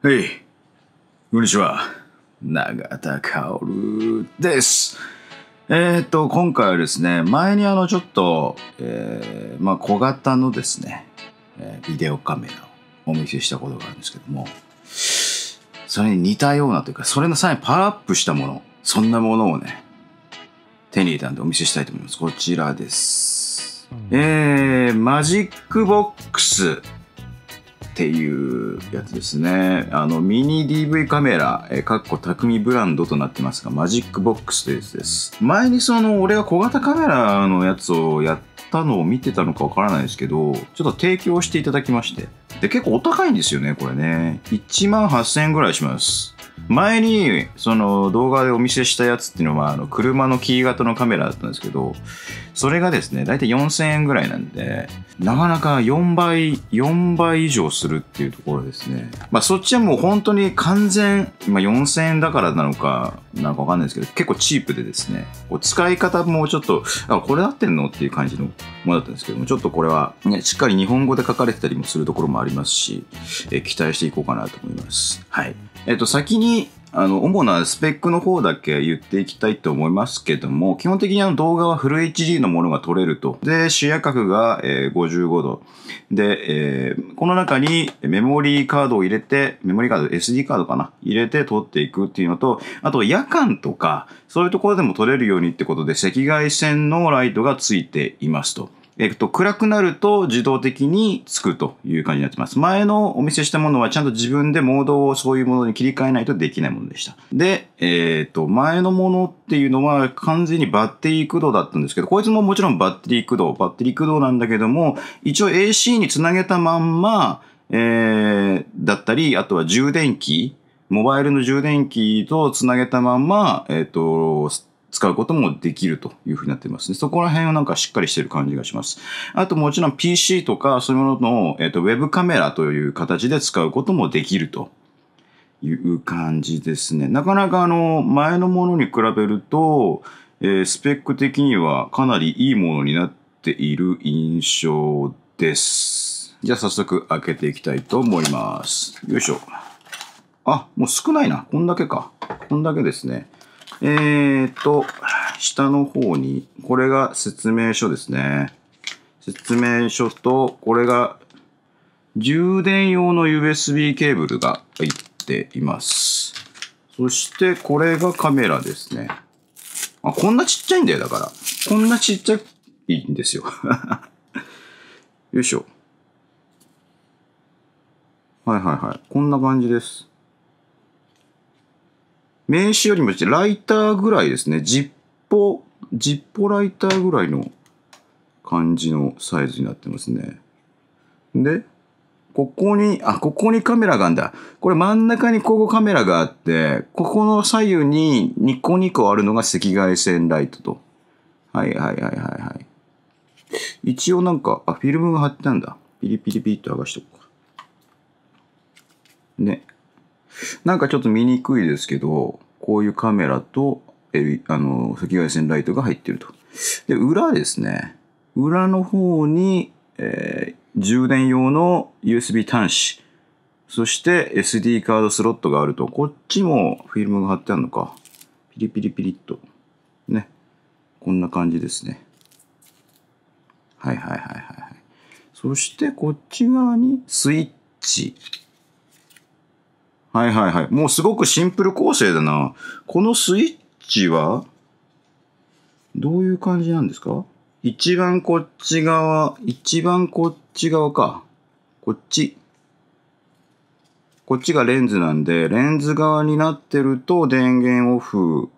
はい、こんにちは。永田薫です。えっ、ー、と、今回はですね、前にあの、ちょっと、えー、まあ、小型のですね、えー、ビデオカメラをお見せしたことがあるんですけども、それに似たようなというか、それのさらにパワーアップしたもの、そんなものをね、手に入れたんでお見せしたいと思います。こちらです。えー、マジックボックスっていうやつですね。あの、ミニ DV カメラ、えー、かっこ匠ブランドとなってますが、マジックボックスというやつです。前にその、俺が小型カメラのやつをやったのを見てたのかわからないですけど、ちょっと提供していただきまして。で、結構お高いんですよね、これね。1万8000円ぐらいします。前にその動画でお見せしたやつっていうのはあの車のキー型のカメラだったんですけどそれがですね大体4000円ぐらいなんでなかなか4倍4倍以上するっていうところですねまあそっちはもう本当に完全、まあ、4000円だからなのかなんかわかんないですけど結構チープでですねこう使い方もちょっとあこれ合ってんのっていう感じのものだったんですけどもちょっとこれは、ね、しっかり日本語で書かれてたりもするところもありますし、え期待していこうかなと思いますはいえっと、先に、あの、主なスペックの方だけ言っていきたいと思いますけども、基本的にあの動画はフル HD のものが撮れると。で、視野角が、えー、55度。で、えー、この中にメモリーカードを入れて、メモリーカード、SD カードかな入れて撮っていくっていうのと、あと夜間とか、そういうところでも撮れるようにってことで、赤外線のライトがついていますと。えっと、暗くなると自動的につくという感じになってます。前のお見せしたものはちゃんと自分でモードをそういうものに切り替えないとできないものでした。で、えっ、ー、と、前のものっていうのは完全にバッテリー駆動だったんですけど、こいつももちろんバッテリー駆動、バッテリー駆動なんだけども、一応 AC につなげたまんま、えー、だったり、あとは充電器、モバイルの充電器とつなげたまんま、えっ、ー、と、使うこともできるというふうになってますね。そこら辺をなんかしっかりしてる感じがします。あともちろん PC とかそういうものの、えっ、ー、と、ウェブカメラという形で使うこともできるという感じですね。なかなかあの、前のものに比べると、えー、スペック的にはかなりいいものになっている印象です。じゃあ早速開けていきたいと思います。よいしょ。あ、もう少ないな。こんだけか。こんだけですね。えーと、下の方に、これが説明書ですね。説明書と、これが充電用の USB ケーブルが入っています。そしてこれがカメラですね。あ、こんなちっちゃいんだよ、だから。こんなちっちゃいんですよ。よいしょ。はいはいはい。こんな感じです。名詞よりもライターぐらいですね。ジッポ、ジッポライターぐらいの感じのサイズになってますね。で、ここに、あ、ここにカメラがあるんだ。これ真ん中にここカメラがあって、ここの左右に2個2個あるのが赤外線ライトと。はいはいはいはいはい。一応なんか、あ、フィルムが貼ってたんだ。ピリピリピリっと剥がしとこうか。ね。なんかちょっと見にくいですけど、こういうカメラと、えあの、赤外線ライトが入ってると。で、裏ですね。裏の方に、えー、充電用の USB 端子。そして SD カードスロットがあると、こっちもフィルムが貼ってあるのか。ピリピリピリっと。ね。こんな感じですね。はいはいはいはい。そしてこっち側にスイッチ。はいはいはい。もうすごくシンプル構成だな。このスイッチは、どういう感じなんですか一番こっち側、一番こっち側か。こっち。こっちがレンズなんで、レンズ側になってると電源オフ。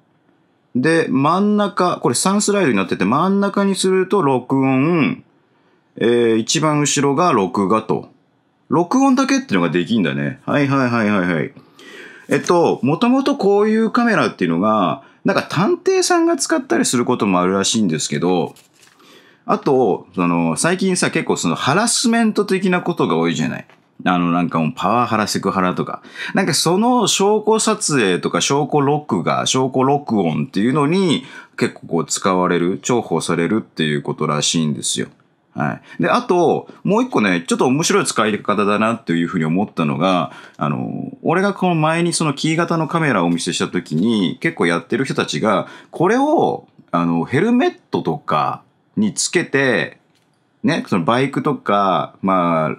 で、真ん中、これ3スライドになってて、真ん中にすると録音。えー、一番後ろが録画と。録音だけっていうのができんだね。はいはいはいはいはい。えっと、もともとこういうカメラっていうのが、なんか探偵さんが使ったりすることもあるらしいんですけど、あと、その、最近さ、結構そのハラスメント的なことが多いじゃない。あの、なんかもうパワハラ、セクハラとか。なんかその証拠撮影とか証拠録画、証拠録音っていうのに結構こう使われる、重宝されるっていうことらしいんですよ。はい。で、あと、もう一個ね、ちょっと面白い使い方だなっていうふうに思ったのが、あの、俺がこの前にそのキー型のカメラをお見せした時に、結構やってる人たちが、これを、あの、ヘルメットとかにつけて、ね、そのバイクとか、まあ、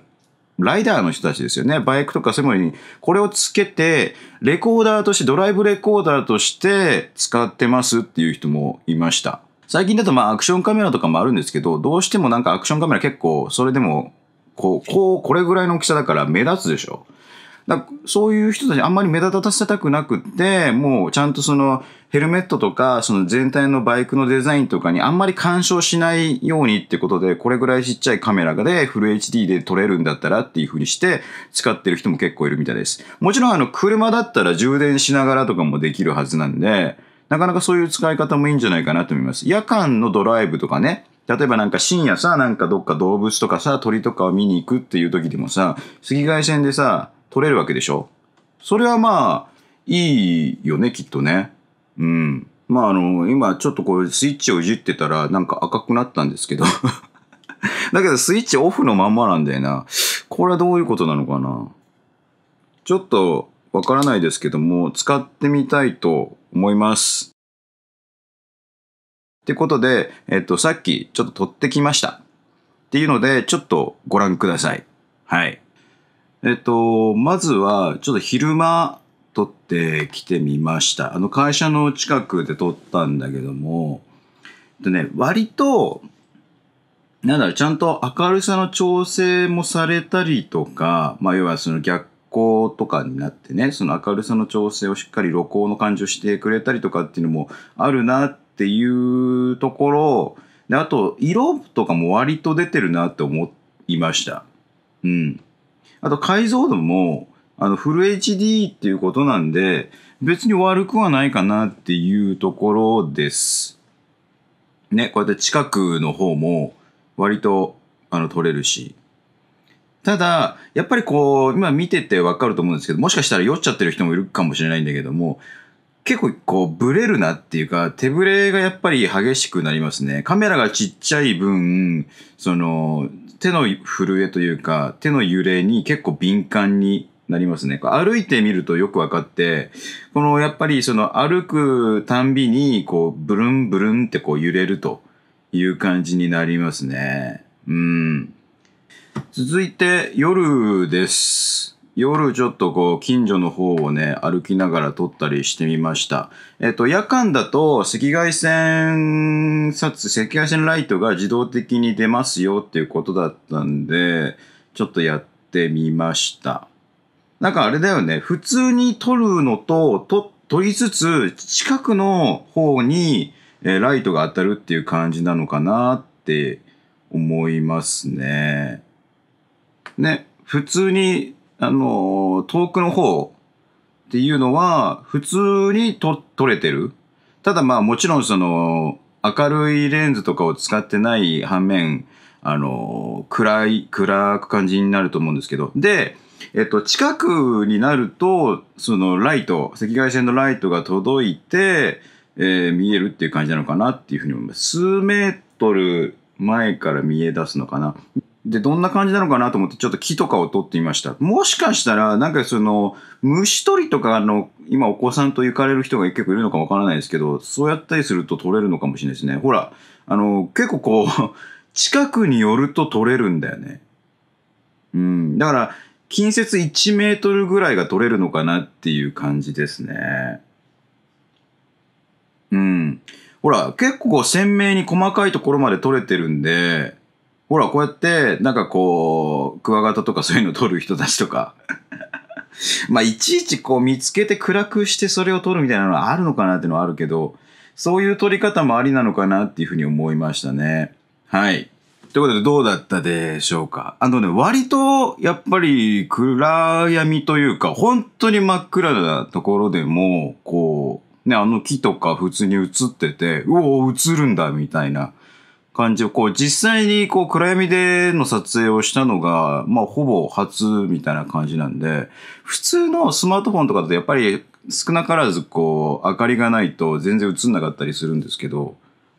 ライダーの人たちですよね。バイクとかそういうものに、これをつけて、レコーダーとして、ドライブレコーダーとして使ってますっていう人もいました。最近だとまあアクションカメラとかもあるんですけど、どうしてもなんかアクションカメラ結構、それでも、こう、こう、これぐらいの大きさだから目立つでしょ。だそういう人たちあんまり目立たせたくなくて、もうちゃんとそのヘルメットとか、その全体のバイクのデザインとかにあんまり干渉しないようにってことで、これぐらいちっちゃいカメラでフル HD で撮れるんだったらっていう風にして使ってる人も結構いるみたいです。もちろんあの車だったら充電しながらとかもできるはずなんで、なかなかそういう使い方もいいんじゃないかなと思います。夜間のドライブとかね、例えばなんか深夜さ、なんかどっか動物とかさ、鳥とかを見に行くっていう時でもさ、赤外線でさ、撮れるわけでしょそれはまあ、いいよね、きっとね。うん。まああの、今ちょっとこうスイッチをいじってたらなんか赤くなったんですけど だけどスイッチオフのまんまなんだよな。これはどういうことなのかなちょっとわからないですけども、使ってみたいと思います。ってことで、えっと、さっきちょっと撮ってきました。っていうので、ちょっとご覧ください。はい。えっと、まずは、ちょっと昼間撮ってきてみました。あの、会社の近くで撮ったんだけども、えっとね、割と、なんだろう、ちゃんと明るさの調整もされたりとか、まあ、要はその逆光とかになってね、その明るさの調整をしっかり露光の感じをしてくれたりとかっていうのもあるなっていうところ、で、あと、色とかも割と出てるなって思いました。うん。あと、解像度も、あの、フル HD っていうことなんで、別に悪くはないかなっていうところです。ね、こうやって近くの方も割と、あの、撮れるし。ただ、やっぱりこう、今見ててわかると思うんですけど、もしかしたら酔っちゃってる人もいるかもしれないんだけども、結構こう、ブレるなっていうか、手ブレがやっぱり激しくなりますね。カメラがちっちゃい分、その、手の震えというか、手の揺れに結構敏感になりますね。歩いてみるとよく分かって、このやっぱりその歩くたんびに、こう、ブルンブルンってこう揺れるという感じになりますね。うん。続いて夜です。夜ちょっとこう近所の方をね歩きながら撮ったりしてみました。えっと夜間だと赤外線撮赤外線ライトが自動的に出ますよっていうことだったんでちょっとやってみました。なんかあれだよね普通に撮るのと撮撮りつつ近くの方にライトが当たるっていう感じなのかなって思いますね。ね、普通に、あの、遠くの方っていうのは、普通にと撮れてる。ただまあもちろんその、明るいレンズとかを使ってない反面、あの、暗い、暗く感じになると思うんですけど。で、えっと、近くになると、そのライト、赤外線のライトが届いて、えー、見えるっていう感じなのかなっていうふうに思います。数メートル前から見え出すのかな。で、どんな感じなのかなと思って、ちょっと木とかを取ってみました。もしかしたら、なんかその、虫取りとかの、今お子さんと行かれる人が結構いるのかわからないですけど、そうやったりすると取れるのかもしれないですね。ほら、あの、結構こう 近くに寄ると取れるんだよね。うん。だから、近接1メートルぐらいが取れるのかなっていう感じですね。うん。ほら、結構鮮明に細かいところまで取れてるんで、ほら、こうやって、なんかこう、クワガタとかそういうの取る人たちとか、まあ、いちいちこう見つけて暗くしてそれを取るみたいなのはあるのかなっていうのはあるけど、そういう撮り方もありなのかなっていうふうに思いましたね。はい。ということで、どうだったでしょうかあのね、割と、やっぱり、暗闇というか、本当に真っ暗なところでも、こう、ね、あの木とか普通に映ってて、うお、映るんだ、みたいな感じを、こう、実際にこう、暗闇での撮影をしたのが、まあ、ほぼ初みたいな感じなんで、普通のスマートフォンとかだとやっぱり少なからずこう、明かりがないと全然映んなかったりするんですけど、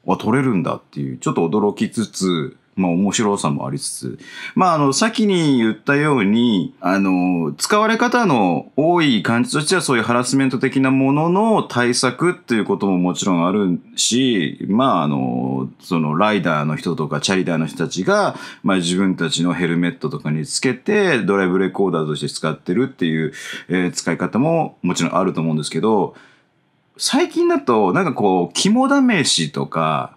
あ、撮れるんだっていう、ちょっと驚きつつ、まあ面白さもありつつ、まああの、先に言ったように、あの、使われ方の多い感じとしてはそういうハラスメント的なものの対策っていうことももちろんあるし、まああの、そのライダーの人とかチャリダーの人たちが、まあ自分たちのヘルメットとかにつけてドライブレコーダーとして使ってるっていう、えー、使い方ももちろんあると思うんですけど、最近だとなんかこう、肝試しとか、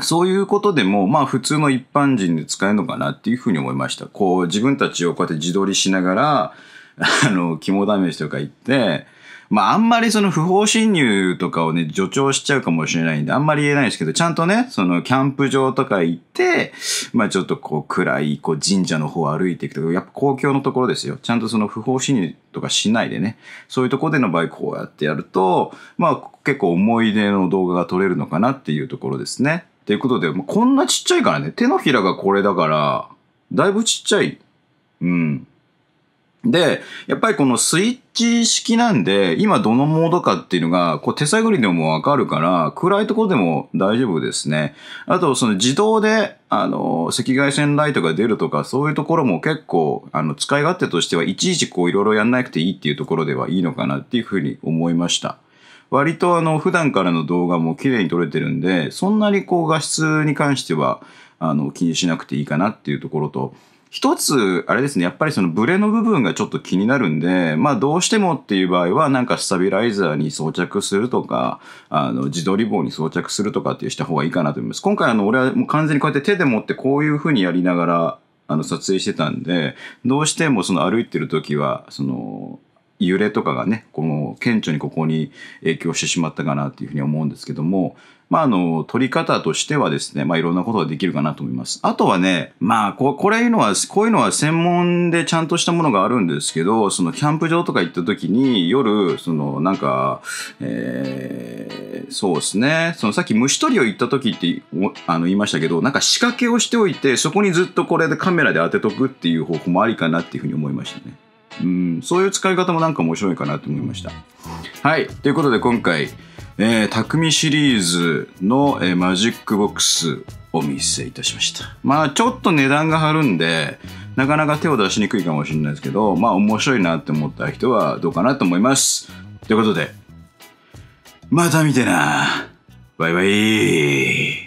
そういうことでも、まあ普通の一般人で使えるのかなっていうふうに思いました。こう自分たちをこうやって自撮りしながら、あの、肝試しとか行って、まああんまりその不法侵入とかをね、助長しちゃうかもしれないんで、あんまり言えないんですけど、ちゃんとね、そのキャンプ場とか行って、まあちょっとこう暗いこう神社の方を歩いていくとやっぱ公共のところですよ。ちゃんとその不法侵入とかしないでね、そういうところでの場合こうやってやると、まあ結構思い出の動画が撮れるのかなっていうところですね。ていうことで、まあ、こんなちっちゃいからね、手のひらがこれだから、だいぶちっちゃい。うん。で、やっぱりこのスイッチ式なんで、今どのモードかっていうのが、こう手探りでもわかるから、暗いとこでも大丈夫ですね。あと、その自動で、あの、赤外線ライトが出るとか、そういうところも結構、あの、使い勝手としては、いちいちこういろいろやんなくていいっていうところではいいのかなっていうふうに思いました。割とあの普段からの動画も綺麗に撮れてるんでそんなにこう画質に関してはあの気にしなくていいかなっていうところと一つあれですねやっぱりそのブレの部分がちょっと気になるんでまあどうしてもっていう場合はなんかスタビライザーに装着するとかあの自撮り棒に装着するとかっていうした方がいいかなと思います今回あの俺はもう完全にこうやって手で持ってこういう風にやりながらあの撮影してたんでどうしてもその歩いてる時はその揺れとかがね、この顕著にここに影響してしまったかなというふうに思うんですけども、まあ、あの、取り方としてはですね、まあ、いろんなことができるかなと思います。あとはね、まあ、ここれいうのは、こういうのは専門でちゃんとしたものがあるんですけど、そのキャンプ場とか行った時に、夜、その、なんか、えー、そうですね、そのさっき虫取りを行った時ってあの言いましたけど、なんか仕掛けをしておいて、そこにずっとこれでカメラで当てとくっていう方法もありかなっていうふうに思いましたね。うん、そういう使い方もなんか面白いかなと思いました。はい。ということで今回、えー、匠シリーズの、えー、マジックボックスお見せいたしました。まあちょっと値段が張るんで、なかなか手を出しにくいかもしれないですけど、まあ面白いなって思った人はどうかなと思います。ということで、また見てなバイバイ